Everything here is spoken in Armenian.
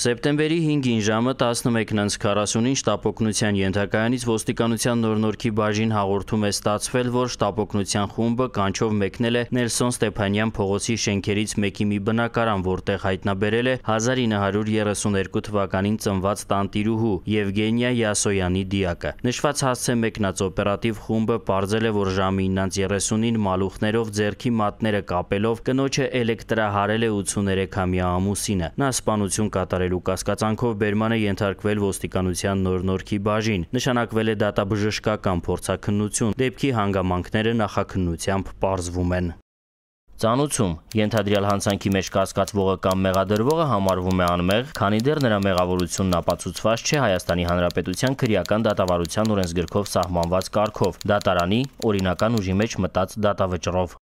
Սեպտեմբերի 5-ին ժամը 11:40-ին շտապօգնության ենթակայանից ոստիկանության նորնորքի բաժին հաղորդում է ստացվել, որ շտապօգնության խումբը կանչով մեկնել է Նելսոն Ստեփանյան փողոցի շենքերից մեկի մի բնակարան, որտեղ հայտնաբերել է 1932 թվականին ծնված տանտիրուհու Եվգենիա Յասոյանի դիակը։ Նշված հասցե մեկնած օպերատիվ խումբը ողջել է, որ ժամի 9:30-ին մալուխներով ձերքի մատները կապելով կնոջը էլեկտրահարել է 83-ամյա ամուսինը։ Նա սպանություն կատարել կատարելու կասկածանքով բերման է ենթարկվել ոստիկանության նոր-նորքի բաժին։ Նշանակվել է դատաբժշկական փորձաքննություն։ Դեպքի հանգամանքները նախաքննությամբ պարզվում են։ Ծանուցում ենթադրյալ հանցանքի մեջ կասկածվողը կամ մեղադրվողը համարվում է անմեղ, քանի դեռ նրա մեղավորությունն ապացուցված չէ Հայաստանի Հանրապետության քրեական դատավարության օրենսգրքով սահմանված կարգով՝ դատարանի օրինական ուժի մեջ մտած դատավճռով։